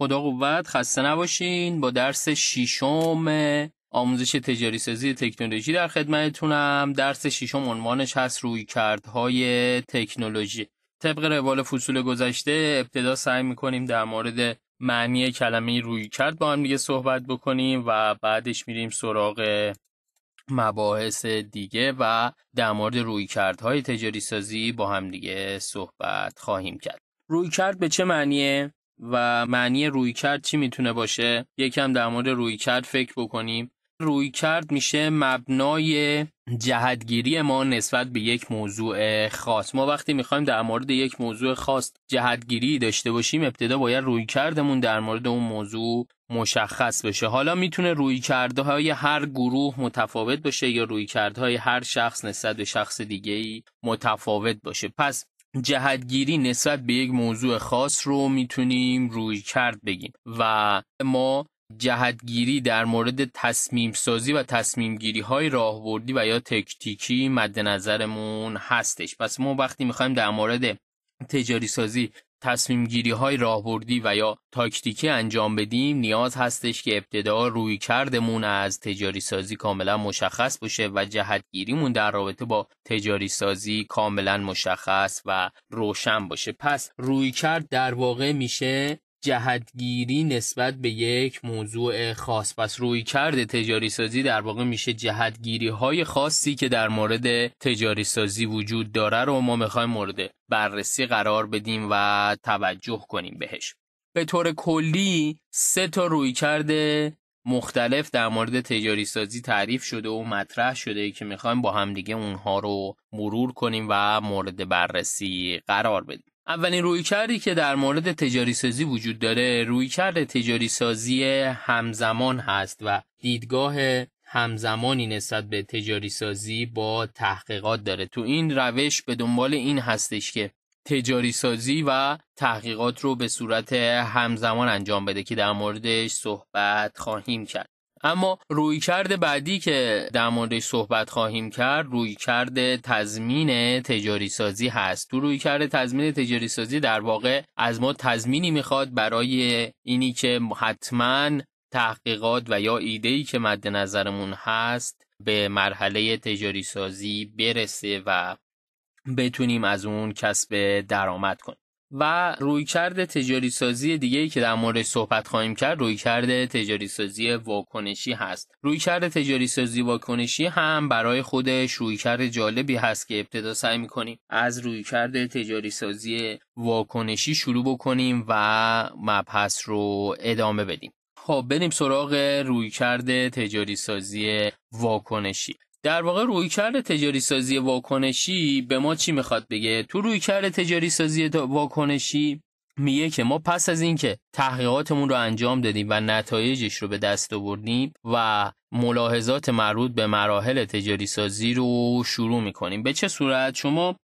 خدا قوت خسته نباشین با درس شیشم آموزش تجاری سازی تکنولوژی در خدمتتونم درس شیشم عنوانش هست روی کردهای تکنولوژی طبق روال فصول گذشته ابتدا سعی میکنیم در مورد معنی کلمه روی کرد با هم دیگه صحبت بکنیم و بعدش میریم سراغ مباحث دیگه و در مورد روی کردهای تجاری سازی با هم دیگه صحبت خواهیم کرد روی کرد به چه معنیه؟ و معنی روی کرد چی میتونه باشه یکم در مورد روی کرد فکر بکنیم روی کرد میشه مبنای جهتگیری ما نسبت به یک موضوع خاص ما وقتی میخوایم در مورد یک موضوع خاص جهتگیری داشته باشیم ابتدا باید روی کردمون در مورد اون موضوع مشخص بشه حالا میتونه روی های هر گروه متفاوت باشه یا روی های هر شخص نسبت به شخص دیگه متفاوت باشه پس جهتگیری نسبت به یک موضوع خاص رو میتونیم روی کرد بگیم و ما جهتگیری در مورد تصمیم سازی و تصمیم گیری های راهبردی و یا تکتیکی مد نظرمون هستش پس ما وقتی میخوایم در مورد تجاری سازی تصمیم گیری های راهبردی و یا تاکتیکی انجام بدیم نیاز هستش که ابتدا روی کردمون از تجاری سازی کاملا مشخص باشه و جهتگیریمون در رابطه با تجاری سازی کاملا مشخص و روشن باشه پس روی کرد در واقع میشه جهتگیری نسبت به یک موضوع خاص پس روی کرده تجاری سازی در واقع میشه جهتگیری های خاصی که در مورد تجاری سازی وجود داره رو ما میخوایم مورد بررسی قرار بدیم و توجه کنیم بهش به طور کلی سه تا روی کرده مختلف در مورد تجاری سازی تعریف شده و مطرح شده که میخوایم با همدیگه اونها رو مرور کنیم و مورد بررسی قرار بدیم اولین روی کردی که در مورد تجاری سازی وجود داره روی کرد تجاری سازی همزمان هست و دیدگاه همزمانی نسبت به تجاری سازی با تحقیقات داره تو این روش به دنبال این هستش که تجاری سازی و تحقیقات رو به صورت همزمان انجام بده که در موردش صحبت خواهیم کرد اما رویکرد بعدی که در موردش صحبت خواهیم کرد رویکرد تضمین تجاری سازی هست تو رویکرد تضمین تجاری سازی در واقع از ما تضمینی میخواد برای اینی که حتما تحقیقات و یا ایده ای که مد نظرمون هست به مرحله تجاری سازی برسه و بتونیم از اون کسب درآمد کنیم و رویکرد تجاری سازی دیگه ای که در مورد صحبت خواهیم کرد رویکرد تجاری سازی واکنشی هست رویکرد تجاری سازی واکنشی هم برای خودش کرد جالبی هست که ابتدا سعی میکنیم از رویکرد تجاری سازی واکنشی شروع بکنیم و مبحث رو ادامه بدیم خب بریم سراغ رویکرد تجاری سازی واکنشی در واقع رویکرد تجاری سازی واکنشی به ما چی میخواد بگه تو رویکرد تجاری سازی واکنشی میگه که ما پس از اینکه تحقیقاتمون رو انجام دادیم و نتایجش رو به دست آوردیم و ملاحظات مربوط به مراحل تجاری سازی رو شروع میکنیم به چه صورت شما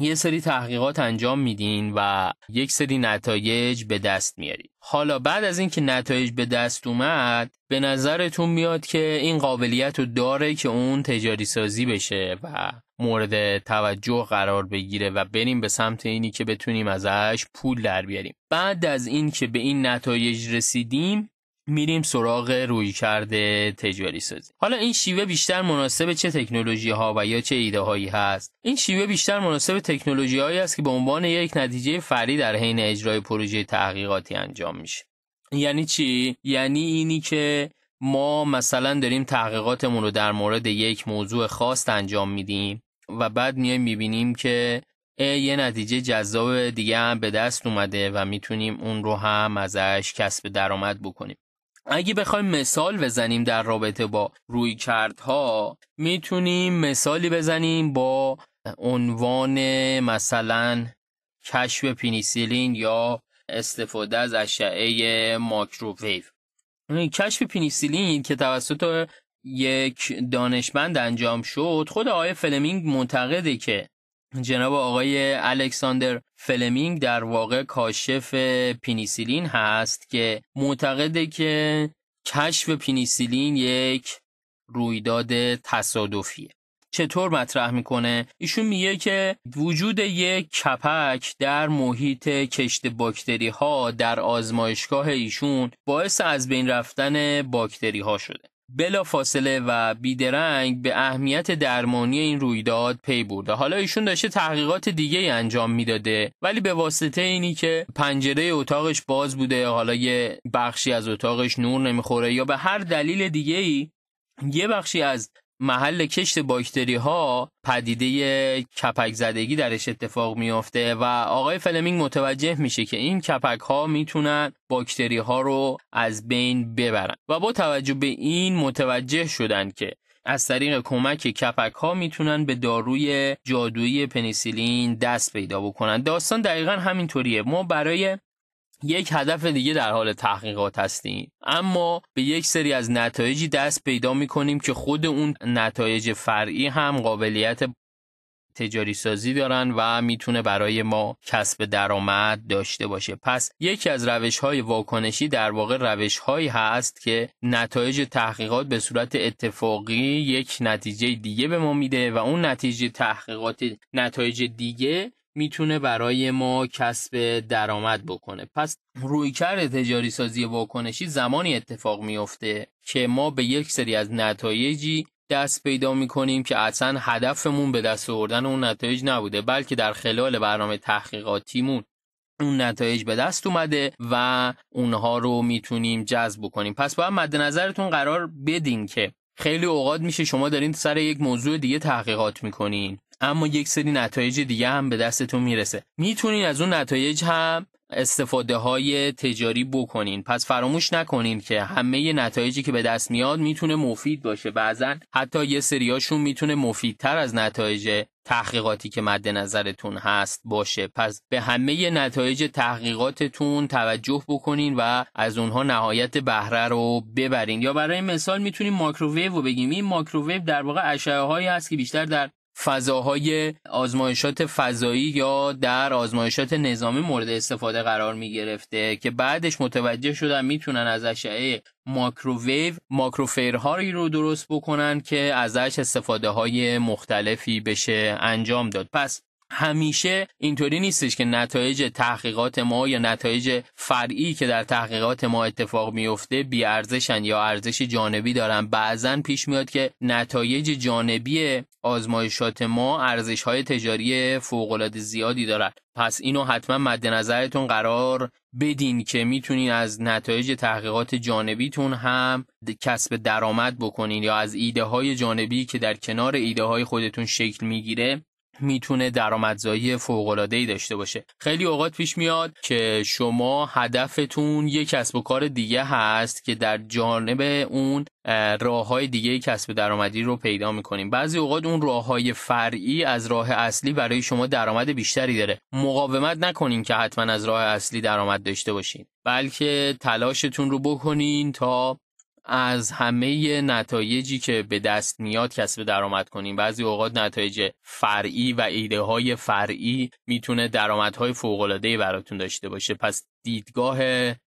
یه سری تحقیقات انجام میدین و یک سری نتایج به دست میارید حالا بعد از اینکه نتایج به دست اومد به نظرتون میاد که این قابلیت رو داره که اون تجاری سازی بشه و مورد توجه قرار بگیره و بریم به سمت اینی که بتونیم ازش پول در بیاریم بعد از این که به این نتایج رسیدیم میریم سراغ روی کرده تجاری سازی حالا این شیوه بیشتر مناسب چه تکنولوژی ها و یا چه ایده هایی هست این شیوه بیشتر مناسب تکنولوژی هایی است که به عنوان یک نتیجه فری در حین اجرای پروژه تحقیقاتی انجام میشه یعنی چی یعنی اینی که ما مثلا داریم تحقیقاتمون رو در مورد یک موضوع خاص انجام میدیم و بعد میایم میبینیم که یه نتیجه جذاب دیگه هم به دست اومده و میتونیم اون رو هم ازش کسب درآمد بکنیم اگه بخوایم مثال بزنیم در رابطه با روی کردها میتونیم مثالی بزنیم با عنوان مثلا کشف پینیسیلین یا استفاده از اشعه ماکروویو کشف پینیسیلین که توسط یک دانشمند انجام شد خود آقای فلمینگ معتقده که جناب آقای الکساندر فلمینگ در واقع کاشف پینیسیلین هست که معتقده که کشف پینیسیلین یک رویداد تصادفیه چطور مطرح میکنه ایشون میگه که وجود یک کپک در محیط کشت باکتری ها در آزمایشگاه ایشون باعث از بین رفتن باکتری ها شده بلا فاصله و بیدرنگ به اهمیت درمانی این رویداد پی برده حالا ایشون داشته تحقیقات دیگه انجام میداده ولی به واسطه اینی که پنجره اتاقش باز بوده حالا یه بخشی از اتاقش نور نمیخوره یا به هر دلیل دیگه ای یه بخشی از محل کشت باکتری ها پدیده کپک زدگی درش اتفاق میافته و آقای فلمینگ متوجه میشه که این کپک ها میتونن باکتری ها رو از بین ببرن و با توجه به این متوجه شدن که از طریق کمک کپک ها میتونن به داروی جادویی پنیسیلین دست پیدا بکنن داستان دقیقا همینطوریه ما برای یک هدف دیگه در حال تحقیقات هستیم اما به یک سری از نتایجی دست پیدا می کنیم که خود اون نتایج فرعی هم قابلیت تجاری سازی دارن و میتونه برای ما کسب درآمد داشته باشه پس یکی از روش های واکنشی در واقع روش هایی هست که نتایج تحقیقات به صورت اتفاقی یک نتیجه دیگه به ما میده و اون نتیجه تحقیقات نتایج دیگه میتونه برای ما کسب درآمد بکنه پس رویکرد تجاری سازی واکنشی زمانی اتفاق میفته که ما به یک سری از نتایجی دست پیدا میکنیم که اصلا هدفمون به دست آوردن اون نتایج نبوده بلکه در خلال برنامه تحقیقاتیمون اون نتایج به دست اومده و اونها رو میتونیم جذب بکنیم پس باید مد نظرتون قرار بدین که خیلی اوقات میشه شما دارین سر یک موضوع دیگه تحقیقات میکنین اما یک سری نتایج دیگه هم به دستتون میرسه میتونین از اون نتایج هم استفاده های تجاری بکنین پس فراموش نکنین که همه نتایجی که به دست میاد میتونه مفید باشه بعضا حتی یه سریاشون میتونه مفیدتر از نتایج تحقیقاتی که مد نظرتون هست باشه پس به همه نتایج تحقیقاتتون توجه بکنین و از اونها نهایت بهره رو ببرین یا برای مثال میتونیم ماکروویو رو بگیم این ماکروویو در واقع اشعه هایی هست که بیشتر در فضاهای آزمایشات فضایی یا در آزمایشات نظامی مورد استفاده قرار می گرفته که بعدش متوجه شدن میتونن از اشعه ماکروویو ماکروفیرهایی رو درست بکنن که ازش استفاده های مختلفی بشه انجام داد پس همیشه اینطوری نیستش که نتایج تحقیقات ما یا نتایج فرعی که در تحقیقات ما اتفاق میفته بی ارزشن یا ارزش جانبی دارن بعضا پیش میاد که نتایج جانبی آزمایشات ما ارزش های تجاری فوق زیادی دارن پس اینو حتما مد نظرتون قرار بدین که میتونین از نتایج تحقیقات جانبیتون هم کسب درآمد بکنین یا از ایده های جانبی که در کنار ایده های خودتون شکل میگیره میتونه درآمدزایی ای داشته باشه خیلی اوقات پیش میاد که شما هدفتون یک کسب و کار دیگه هست که در جانب اون راه های دیگه کسب درآمدی رو پیدا میکنیم بعضی اوقات اون راه های فرعی از راه اصلی برای شما درآمد بیشتری داره مقاومت نکنین که حتما از راه اصلی درآمد داشته باشین بلکه تلاشتون رو بکنین تا از همه نتایجی که به دست میاد کسب درآمد کنیم بعضی اوقات نتایج فرعی و ایده های فرعی میتونه درآمدهای فوق العاده براتون داشته باشه پس دیدگاه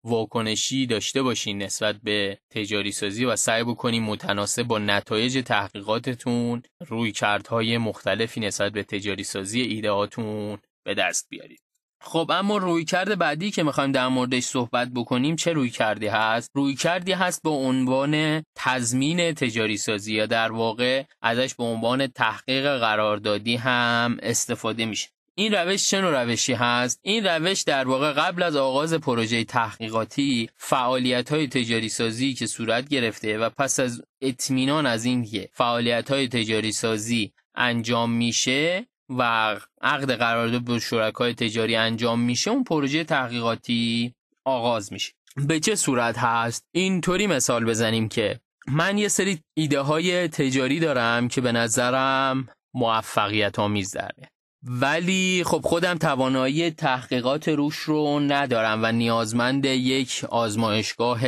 واکنشی داشته باشین نسبت به تجاری سازی و سعی بکنین متناسب با نتایج تحقیقاتتون روی کردهای مختلفی نسبت به تجاری سازی هاتون به دست بیارید خب اما کرده بعدی که میخوایم در موردش صحبت بکنیم چه رویکردی هست؟ روی رویکردی هست به عنوان تضمین تجاری سازی یا در واقع ازش به عنوان تحقیق قراردادی هم استفاده میشه. این روش چه نوع روشی هست؟ این روش در واقع قبل از آغاز پروژه تحقیقاتی فعالیت های تجاری سازی که صورت گرفته و پس از اطمینان از اینکه فعالیت های تجاری سازی انجام میشه و عقد قرارداد با شرکای تجاری انجام میشه اون پروژه تحقیقاتی آغاز میشه به چه صورت هست اینطوری مثال بزنیم که من یه سری ایده های تجاری دارم که به نظرم موفقیت آمیز داره ولی خب خودم توانایی تحقیقات روش رو ندارم و نیازمند یک آزمایشگاه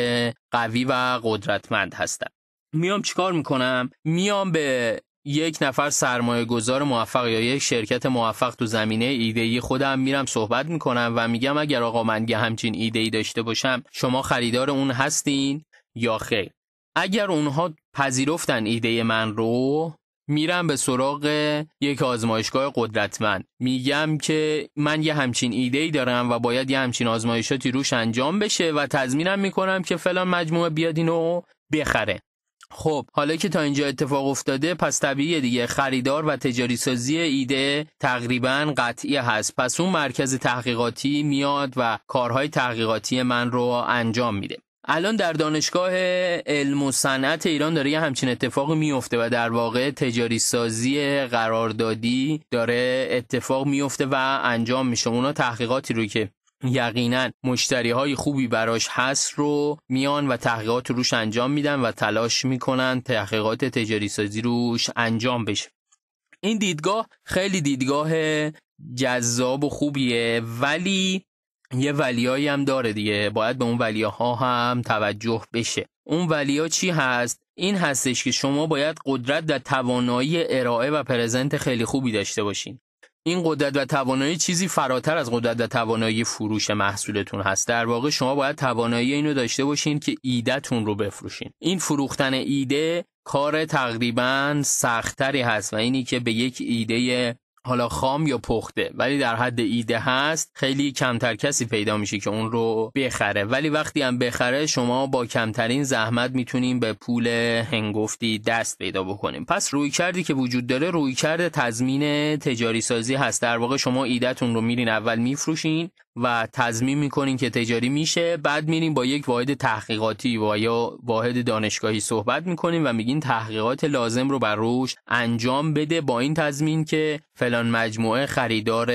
قوی و قدرتمند هستم میام چیکار میکنم میام به یک نفر سرمایه گذار موفق یا یک شرکت موفق تو زمینه ایدهی خودم میرم صحبت میکنم و میگم اگر آقا من یه همچین ایدهی داشته باشم شما خریدار اون هستین یا خیر اگر اونها پذیرفتن ایده من رو میرم به سراغ یک آزمایشگاه قدرتمند میگم که من یه همچین ایده ای دارم و باید یه همچین آزمایشاتی روش انجام بشه و تضمینم میکنم که فلان مجموعه بیاد اینو بخره خب حالا که تا اینجا اتفاق افتاده پس طبیعیه دیگه خریدار و تجاری سازی ایده تقریبا قطعی هست پس اون مرکز تحقیقاتی میاد و کارهای تحقیقاتی من رو انجام میده الان در دانشگاه علم و صنعت ایران داره یه همچین اتفاق میفته و در واقع تجاری سازی قراردادی داره اتفاق میفته و انجام میشه اونا تحقیقاتی رو که یقینا مشتری های خوبی براش هست رو میان و تحقیقات روش انجام میدن و تلاش میکنن تحقیقات تجاری سازی روش انجام بشه این دیدگاه خیلی دیدگاه جذاب و خوبیه ولی یه ولیایی هم داره دیگه باید به اون ها هم توجه بشه اون ولیا چی هست این هستش که شما باید قدرت در توانایی ارائه و پرزنت خیلی خوبی داشته باشین این قدرت و توانایی چیزی فراتر از قدرت و توانایی فروش محصولتون هست در واقع شما باید توانایی اینو داشته باشین که ایدهتون رو بفروشین این فروختن ایده کار تقریبا سختری هست و اینی که به یک ایده حالا خام یا پخته ولی در حد ایده هست خیلی کمتر کسی پیدا میشه که اون رو بخره ولی وقتی هم بخره شما با کمترین زحمت میتونیم به پول هنگفتی دست پیدا بکنیم پس روی کردی که وجود داره روی کرد تضمین تجاری سازی هست در واقع شما ایدهتون رو میرین اول میفروشین و تضمین میکنین که تجاری میشه بعد میریم با یک واحد تحقیقاتی و یا واحد دانشگاهی صحبت میکنیم و میگین تحقیقات لازم رو بر روش انجام بده با این تضمین که فلان مجموعه خریدار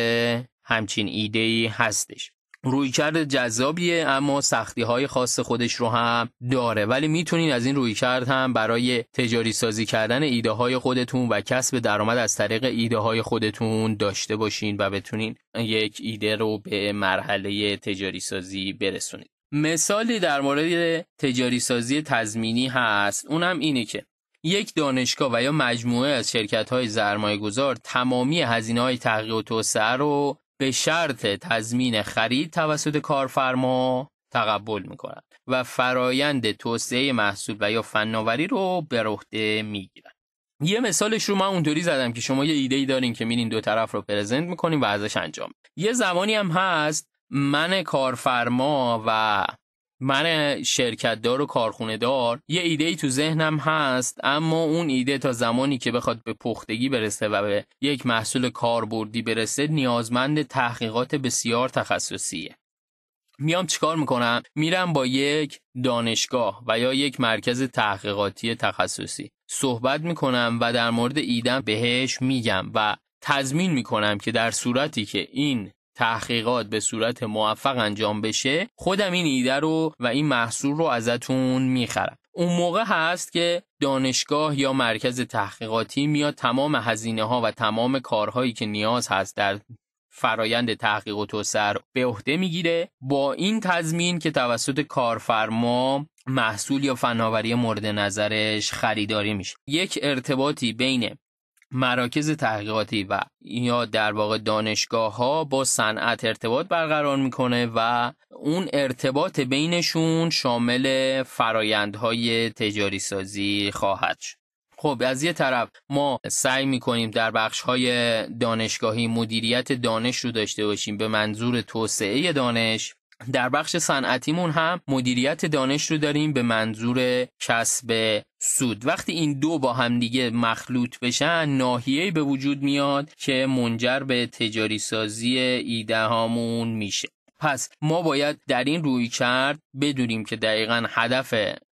همچین ایده ای هستش رویکرد جذابیه اما سختی های خاص خودش رو هم داره ولی میتونین از این رویکرد هم برای تجاری سازی کردن ایده های خودتون و کسب درآمد از طریق ایده های خودتون داشته باشین و بتونین یک ایده رو به مرحله تجاری سازی برسونید مثالی در مورد تجاری سازی تضمینی هست اونم اینه که یک دانشگاه و یا مجموعه از شرکت های گذار تمامی هزینه های تحقیق و توسعه رو به شرط تضمین خرید توسط کارفرما تقبل میکنند و فرایند توسعه محصول و یا فناوری رو به عهده میگیرن یه مثالش رو من اونطوری زدم که شما یه ایده ای دارین که میرین دو طرف رو پرزنت میکنین و ازش انجام یه زمانی هم هست من کارفرما و من شرکتدار و کارخونه دار یه ایده ای تو ذهنم هست اما اون ایده تا زمانی که بخواد به پختگی برسه و به یک محصول کاربردی برسه نیازمند تحقیقات بسیار تخصصیه میام چیکار میکنم میرم با یک دانشگاه و یا یک مرکز تحقیقاتی تخصصی صحبت میکنم و در مورد ایدم بهش میگم و تضمین میکنم که در صورتی که این تحقیقات به صورت موفق انجام بشه خودم این ایده رو و این محصول رو ازتون میخرم اون موقع هست که دانشگاه یا مرکز تحقیقاتی میاد تمام هزینه ها و تمام کارهایی که نیاز هست در فرایند تحقیق و توسعه به عهده میگیره با این تضمین که توسط کارفرما محصول یا فناوری مورد نظرش خریداری میشه یک ارتباطی بین مراکز تحقیقاتی و یا در واقع دانشگاه ها با صنعت ارتباط برقرار میکنه و اون ارتباط بینشون شامل فرایندهای تجاری سازی خواهد شد خب از یه طرف ما سعی میکنیم در بخش های دانشگاهی مدیریت دانش رو داشته باشیم به منظور توسعه دانش در بخش صنعتیمون هم مدیریت دانش رو داریم به منظور کسب سود وقتی این دو با همدیگه مخلوط بشن ناحیه‌ای به وجود میاد که منجر به تجاری سازی ایده هامون میشه پس ما باید در این روی کرد بدونیم که دقیقا هدف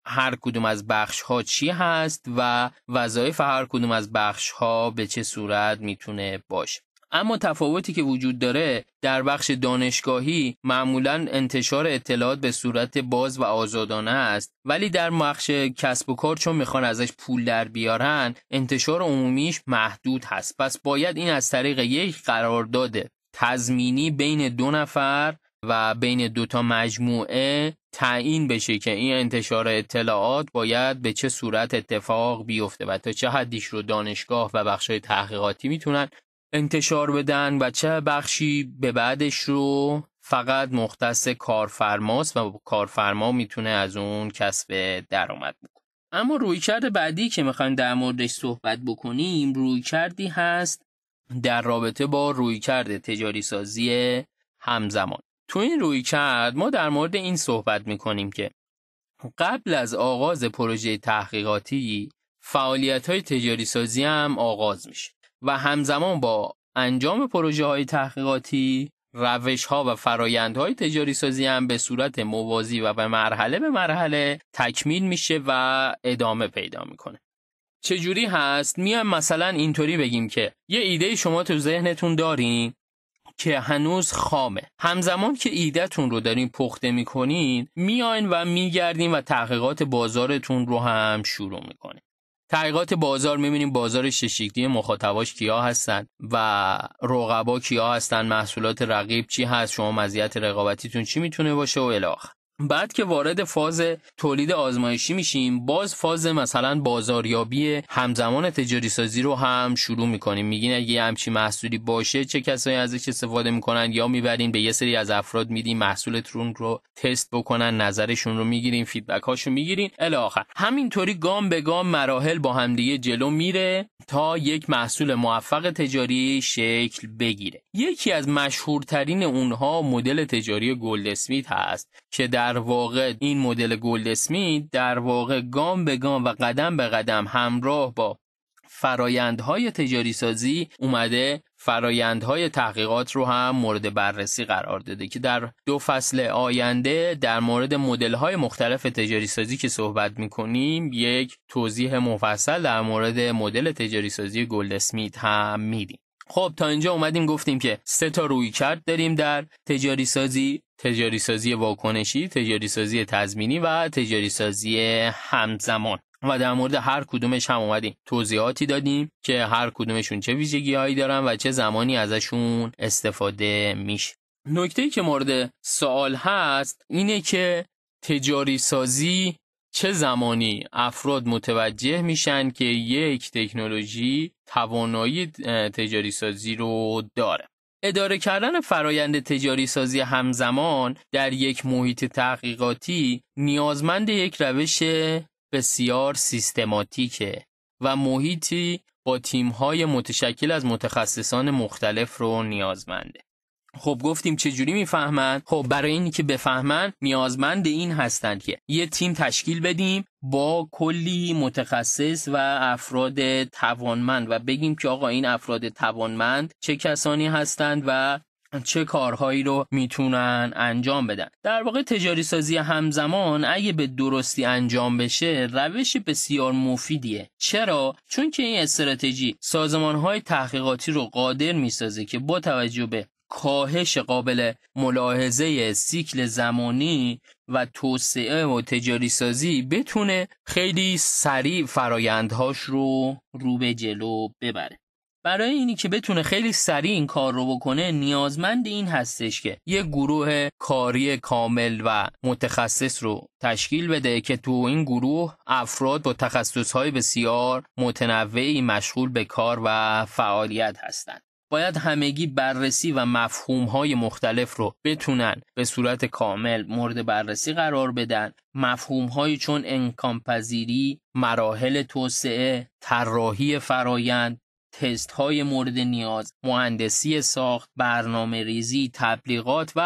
هر کدوم از بخش ها چی هست و وظایف هر کدوم از بخش ها به چه صورت میتونه باشه اما تفاوتی که وجود داره در بخش دانشگاهی معمولا انتشار اطلاعات به صورت باز و آزادانه است ولی در بخش کسب و کار چون میخوان ازش پول در بیارن انتشار عمومیش محدود هست پس باید این از طریق یک قرارداد تضمینی بین دو نفر و بین دوتا مجموعه تعیین بشه که این انتشار اطلاعات باید به چه صورت اتفاق بیفته و تا چه حدیش رو دانشگاه و بخشای تحقیقاتی میتونن انتشار بدن و چه بخشی به بعدش رو فقط مختص کارفرماست و کارفرما میتونه از اون کسب درآمد بکنه اما رویکرد بعدی که میخوایم در موردش صحبت بکنیم رویکردی هست در رابطه با رویکرد تجاری سازی همزمان تو این رویکرد ما در مورد این صحبت میکنیم که قبل از آغاز پروژه تحقیقاتی فعالیت های تجاری سازی هم آغاز میشه و همزمان با انجام پروژه های تحقیقاتی روش ها و فرایند های تجاری سازی هم به صورت موازی و به مرحله به مرحله تکمیل میشه و ادامه پیدا میکنه چجوری هست میایم مثلا اینطوری بگیم که یه ایده شما تو ذهنتون دارین که هنوز خامه همزمان که ایدهتون رو دارین پخته میکنین میاین و میگردین و تحقیقات بازارتون رو هم شروع میکنین تحقیقات بازار میبینیم بازار ششیکلی مخاطباش کیا هستن و رقبا کیا هستن محصولات رقیب چی هست شما مزیت رقابتیتون چی میتونه باشه و الاخر بعد که وارد فاز تولید آزمایشی میشیم باز فاز مثلا بازاریابی همزمان تجاری سازی رو هم شروع میکنیم میگین اگه همچی محصولی باشه چه کسایی ازش استفاده میکنن یا میبرین به یه سری از افراد میدیم محصولتون رو تست بکنن نظرشون رو میگیریم فیدبک هاشو میگیریم الی آخر همینطوری گام به گام مراحل با همدیگه جلو میره تا یک محصول موفق تجاری شکل بگیره یکی از مشهورترین اونها مدل تجاری گلد اسمیت هست که در در واقع این مدل گلد اسمیت در واقع گام به گام و قدم به قدم همراه با فرایندهای تجاری سازی اومده فرایندهای تحقیقات رو هم مورد بررسی قرار داده که در دو فصل آینده در مورد مدل‌های مختلف تجاری سازی که صحبت می‌کنیم یک توضیح مفصل در مورد مدل تجاری سازی گلد اسمیت هم میدیم خب تا اینجا اومدیم گفتیم که سه تا روی کرد داریم در تجاری سازی تجاری سازی واکنشی، تجاری سازی تزمینی و تجاری سازی همزمان و در مورد هر کدومش هم اومدیم توضیحاتی دادیم که هر کدومشون چه ویژگی هایی دارن و چه زمانی ازشون استفاده میشه نکته که مورد سوال هست اینه که تجاری سازی چه زمانی افراد متوجه میشن که یک تکنولوژی توانایی تجاری سازی رو داره اداره کردن فرایند تجاری سازی همزمان در یک محیط تحقیقاتی نیازمند یک روش بسیار سیستماتیکه و محیطی با تیمهای متشکل از متخصصان مختلف رو نیازمنده. خب گفتیم چه جوری میفهمن خب برای اینی که بفهمن نیازمند این هستند که یه تیم تشکیل بدیم با کلی متخصص و افراد توانمند و بگیم که آقا این افراد توانمند چه کسانی هستند و چه کارهایی رو میتونن انجام بدن در واقع تجاری سازی همزمان اگه به درستی انجام بشه روش بسیار مفیدیه چرا چون که این استراتژی سازمانهای تحقیقاتی رو قادر میسازه که با توجه به کاهش قابل ملاحظه سیکل زمانی و توسعه و تجاری سازی بتونه خیلی سریع فرایندهاش رو رو به جلو ببره برای اینی که بتونه خیلی سریع این کار رو بکنه نیازمند این هستش که یه گروه کاری کامل و متخصص رو تشکیل بده که تو این گروه افراد با تخصصهای بسیار متنوعی مشغول به کار و فعالیت هستند. باید همگی بررسی و های مختلف رو بتونن به صورت کامل مورد بررسی قرار بدن های چون انکامپذیری، مراحل توسعه، طراحی فرایند، تست های مورد نیاز مهندسی ساخت برنامه ریزی تبلیغات و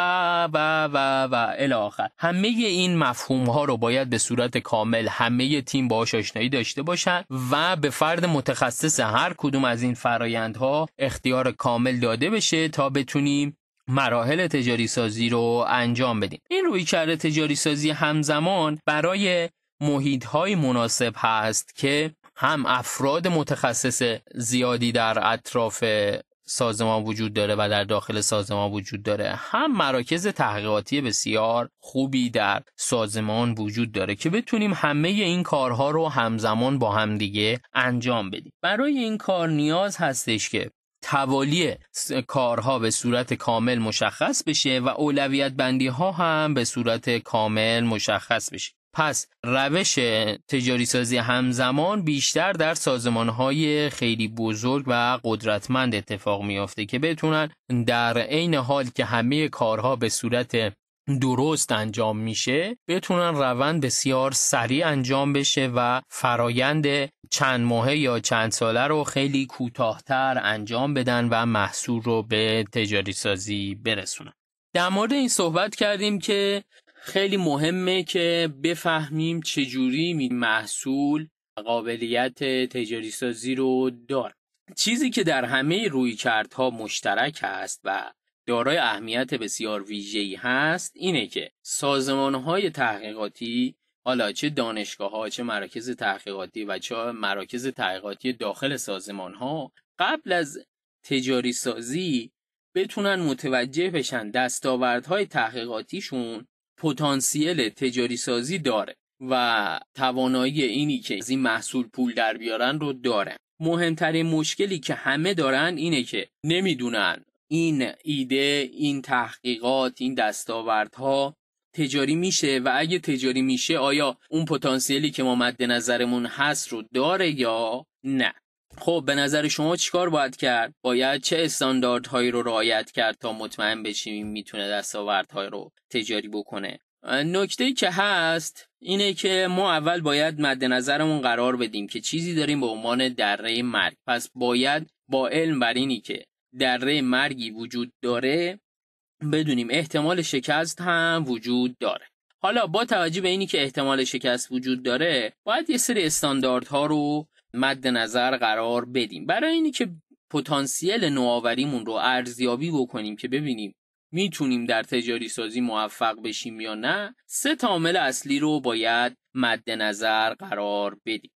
و و و الاخر همه این مفهوم ها رو باید به صورت کامل همه تیم باهاش آشنایی داشته باشن و به فرد متخصص هر کدوم از این فرایندها اختیار کامل داده بشه تا بتونیم مراحل تجاری سازی رو انجام بدیم این رویکرد تجاری سازی همزمان برای محیط های مناسب هست که هم افراد متخصص زیادی در اطراف سازمان وجود داره و در داخل سازمان وجود داره هم مراکز تحقیقاتی بسیار خوبی در سازمان وجود داره که بتونیم همه این کارها رو همزمان با همدیگه انجام بدیم برای این کار نیاز هستش که توالی کارها به صورت کامل مشخص بشه و اولویت بندی ها هم به صورت کامل مشخص بشه پس روش تجاری سازی همزمان بیشتر در سازمان های خیلی بزرگ و قدرتمند اتفاق میافته که بتونن در عین حال که همه کارها به صورت درست انجام میشه بتونن روند بسیار سریع انجام بشه و فرایند چند ماهه یا چند ساله رو خیلی کوتاهتر انجام بدن و محصول رو به تجاری سازی برسونن در مورد این صحبت کردیم که خیلی مهمه که بفهمیم چجوری محصول قابلیت تجاری سازی رو داره چیزی که در همه روی کردها مشترک هست و دارای اهمیت بسیار ویژه‌ای هست اینه که سازمان‌های تحقیقاتی حالا چه دانشگاه ها چه مراکز تحقیقاتی و چه مراکز تحقیقاتی داخل سازمان ها قبل از تجاری سازی بتونن متوجه بشن دستاوردهای تحقیقاتیشون پتانسیل تجاری سازی داره و توانایی اینی که از این محصول پول در بیارن رو داره مهمترین مشکلی که همه دارن اینه که نمیدونن این ایده این تحقیقات این دستاوردها تجاری میشه و اگه تجاری میشه آیا اون پتانسیلی که ما مد نظرمون هست رو داره یا نه خب به نظر شما چیکار باید کرد باید چه استانداردهایی رو رعایت کرد تا مطمئن بشیم میتونه دستاوردهای رو تجاری بکنه نکته که هست اینه که ما اول باید مد نظرمون قرار بدیم که چیزی داریم به عنوان دره مرگ پس باید با علم بر اینی که دره مرگی وجود داره بدونیم احتمال شکست هم وجود داره حالا با توجه به اینی که احتمال شکست وجود داره باید یه سری استانداردها رو مد نظر قرار بدیم برای اینی که پتانسیل نوآوریمون رو ارزیابی بکنیم که ببینیم میتونیم در تجاری سازی موفق بشیم یا نه سه تا اصلی رو باید مد نظر قرار بدیم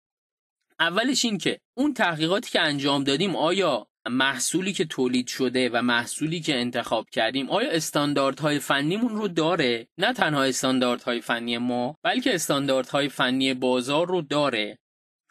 اولش این که اون تحقیقاتی که انجام دادیم آیا محصولی که تولید شده و محصولی که انتخاب کردیم آیا استانداردهای فنیمون رو داره نه تنها استانداردهای فنی ما بلکه استانداردهای فنی بازار رو داره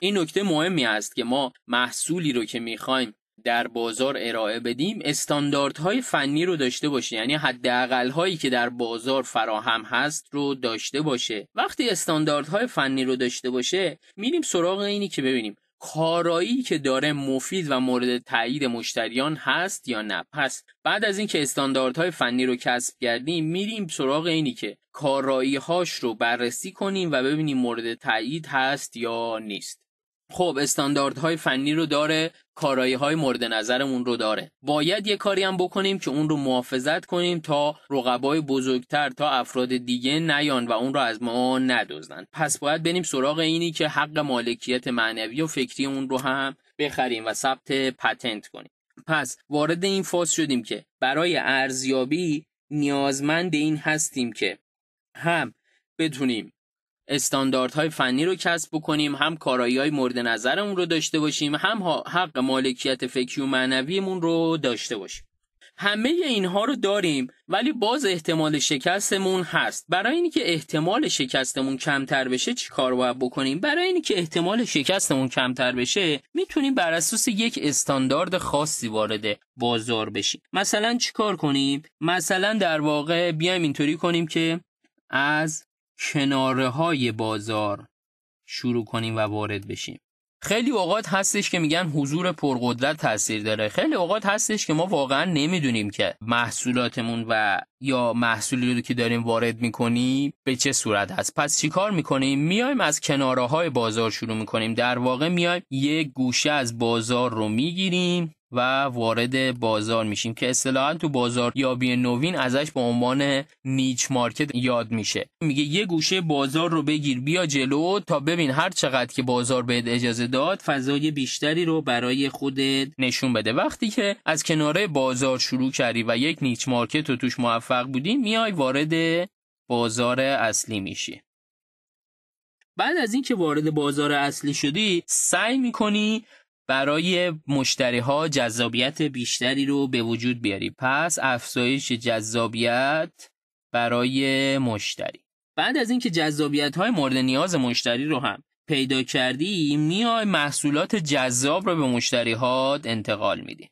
این نکته مهمی است که ما محصولی رو که میخوایم در بازار ارائه بدیم استانداردهای فنی رو داشته باشه یعنی حداقل هایی که در بازار فراهم هست رو داشته باشه وقتی استانداردهای فنی رو داشته باشه میریم سراغ اینی که ببینیم کارایی که داره مفید و مورد تایید مشتریان هست یا نه پس بعد از اینکه استانداردهای فنی رو کسب کردیم میریم سراغ اینی که کارایی هاش رو بررسی کنیم و ببینیم مورد تایید هست یا نیست خب استانداردهای فنی رو داره کارایی های مورد نظرمون رو داره باید یه کاری هم بکنیم که اون رو محافظت کنیم تا رقبای بزرگتر تا افراد دیگه نیان و اون رو از ما ندزدن پس باید بریم سراغ اینی که حق مالکیت معنوی و فکری اون رو هم بخریم و ثبت پتنت کنیم پس وارد این فاز شدیم که برای ارزیابی نیازمند این هستیم که هم بتونیم استانداردهای فنی رو کسب بکنیم هم کارایی های مورد نظرمون رو داشته باشیم هم حق مالکیت فکری و معنویمون رو داشته باشیم همه اینها رو داریم ولی باز احتمال شکستمون هست برای اینکه احتمال شکستمون کمتر بشه چی کار باید بکنیم برای اینکه احتمال شکستمون کمتر بشه میتونیم بر اساس یک استاندارد خاصی وارد بازار بشیم مثلا چیکار کنیم مثلا در واقع بیایم اینطوری کنیم که از کناره های بازار شروع کنیم و وارد بشیم خیلی اوقات هستش که میگن حضور پرقدرت تاثیر داره خیلی اوقات هستش که ما واقعا نمیدونیم که محصولاتمون و یا محصولی رو که داریم وارد میکنیم به چه صورت هست پس چیکار میکنیم میایم از کناره های بازار شروع میکنیم در واقع میایم یک گوشه از بازار رو میگیریم و وارد بازار میشیم که اصطلاحا تو بازار یابی نوین ازش به عنوان نیچ مارکت یاد میشه میگه یه گوشه بازار رو بگیر بیا جلو تا ببین هر چقدر که بازار بهت اجازه داد فضای بیشتری رو برای خودت نشون بده وقتی که از کناره بازار شروع کردی و یک نیچ مارکت رو توش موفق بودی میای وارد بازار اصلی میشی بعد از اینکه وارد بازار اصلی شدی سعی میکنی برای مشتری ها جذابیت بیشتری رو به وجود بیاری پس افزایش جذابیت برای مشتری بعد از اینکه جذابیت های مورد نیاز مشتری رو هم پیدا کردی میای محصولات جذاب رو به مشتری انتقال میدی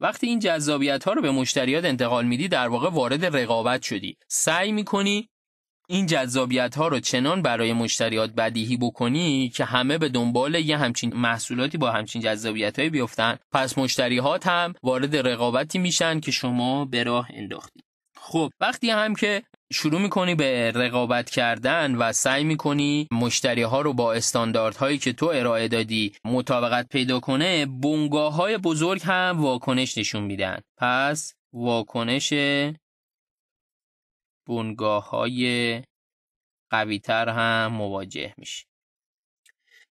وقتی این جذابیت ها رو به مشتریات انتقال میدی در واقع وارد رقابت شدی سعی میکنی این جذابیت ها رو چنان برای مشتریات بدیهی بکنی که همه به دنبال یه همچین محصولاتی با همچین جذابیت هایی بیفتن پس مشتریات هم وارد رقابتی میشن که شما به راه انداختی خب وقتی هم که شروع میکنی به رقابت کردن و سعی میکنی مشتری ها رو با استانداردهایی که تو ارائه دادی مطابقت پیدا کنه بونگاه های بزرگ هم واکنش نشون میدن پس واکنش بونگاه های قوی تر هم مواجه میشه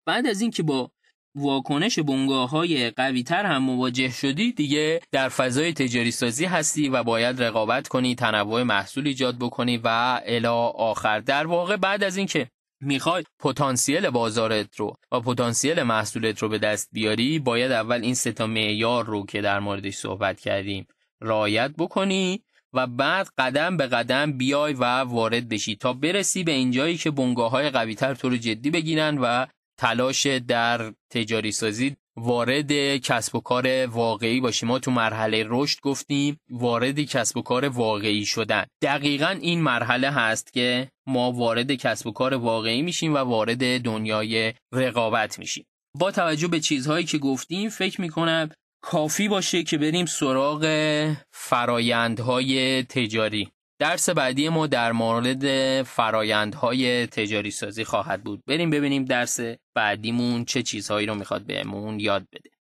بعد از اینکه با واکنش بنگاه های قوی تر هم مواجه شدی دیگه در فضای تجاری سازی هستی و باید رقابت کنی تنوع محصول ایجاد بکنی و الا آخر در واقع بعد از اینکه میخوای پتانسیل بازارت رو و پتانسیل محصولت رو به دست بیاری باید اول این سه تا معیار رو که در موردش صحبت کردیم رعایت بکنی و بعد قدم به قدم بیای و وارد بشی تا برسی به اینجایی که بنگاه های قوی تر تو رو جدی بگیرن و تلاش در تجاری سازی وارد کسب و کار واقعی باشی ما تو مرحله رشد گفتیم وارد کسب و کار واقعی شدن دقیقا این مرحله هست که ما وارد کسب و کار واقعی میشیم و وارد دنیای رقابت میشیم با توجه به چیزهایی که گفتیم فکر میکنم کافی باشه که بریم سراغ فرایندهای تجاری درس بعدی ما در مورد فرایندهای تجاری سازی خواهد بود بریم ببینیم درس بعدیمون چه چیزهایی رو میخواد بهمون یاد بده